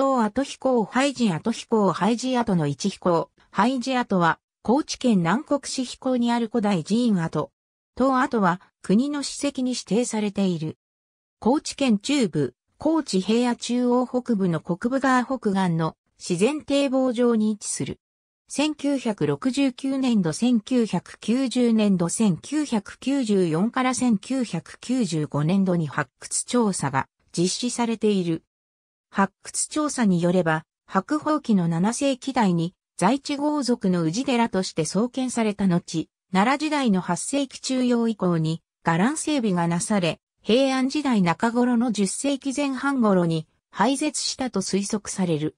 東跡彦を廃寺跡彦を廃寺跡の一彦、廃寺跡は、高知県南国市飛行にある古代寺院跡。東跡は、国の史跡に指定されている。高知県中部、高知平野中央北部の国部川北岸の自然堤防上に位置する。1969年度1990年度1994から1995年度に発掘調査が実施されている。発掘調査によれば、白宝記の7世紀代に在地豪族の宇治寺として創建された後、奈良時代の8世紀中央以降に伽藍整備がなされ、平安時代中頃の10世紀前半頃に廃絶したと推測される。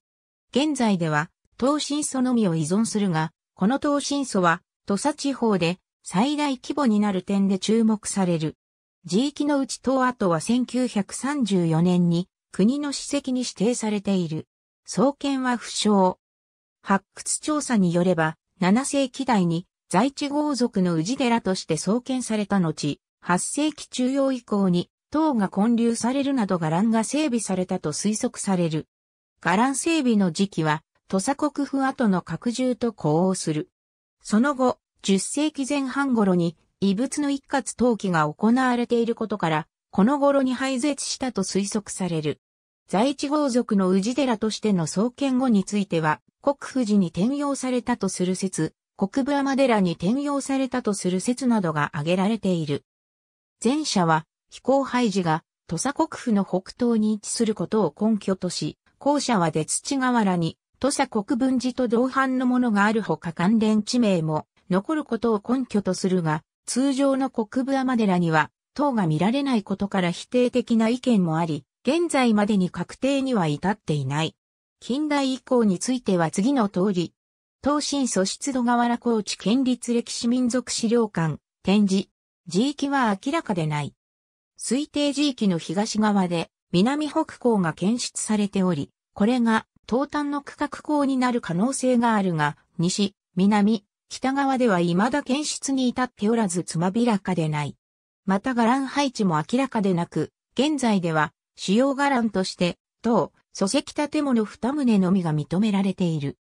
現在では、東新祖のみを依存するが、この東新祖は、土佐地方で最大規模になる点で注目される。地域のうち東跡は1934年に国の史跡に指定されている。創建は不詳。発掘調査によれば、7世紀代に在地豪族の宇治寺として創建された後、8世紀中央以降に塔が建立されるなど伽藍が整備されたと推測される。伽藍整備の時期は、土佐国府跡の拡充と呼応する。その後、10世紀前半頃に異物の一括陶器が行われていることから、この頃に廃絶したと推測される。在地豪族の氏寺としての創建後については、国富寺に転用されたとする説、国部天寺に転用されたとする説などが挙げられている。前者は、非行廃寺が土佐国府の北東に位置することを根拠とし、後者は出土河原に土佐国分寺と同伴のものがあるほか関連地名も残ることを根拠とするが、通常の国部天寺には、塔が見られないことから否定的な意見もあり、現在までに確定には至っていない。近代以降については次の通り、東進素質度河原高知県立歴史民族資料館、展示、地域は明らかでない。推定地域の東側で南北港が検出されており、これが東端の区画港になる可能性があるが、西、南、北側では未だ検出に至っておらずつまびらかでない。また伽藍配置も明らかでなく、現在では主要伽藍として、当、礎石建物二棟のみが認められている。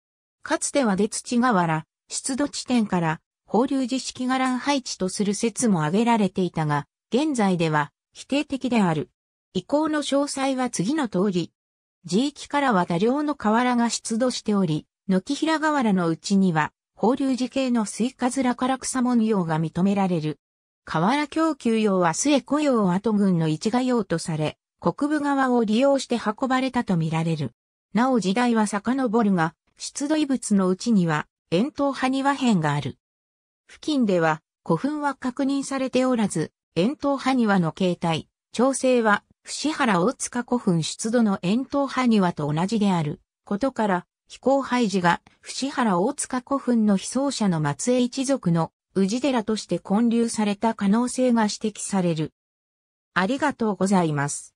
かつては出土河原、出土地点から、放流自式伽藍配置とする説も挙げられていたが、現在では否定的である。遺構の詳細は次の通り。地域からは多量の瓦が出土しており、軒平瓦のうちには、放流時系のスイカズラから草門用が認められる。瓦供給用は末雇用後群の一画用とされ、国部側を利用して運ばれたとみられる。なお時代は遡るが、出土遺物のうちには、円筒派庭編がある。付近では、古墳は確認されておらず、円筒派庭の形態、調整は、伏原大塚古墳出土の円筒派庭と同じである。ことから、非行廃寺が、伏原大塚古墳の被葬者の末裔一族の、氏寺として建立された可能性が指摘される。ありがとうございます。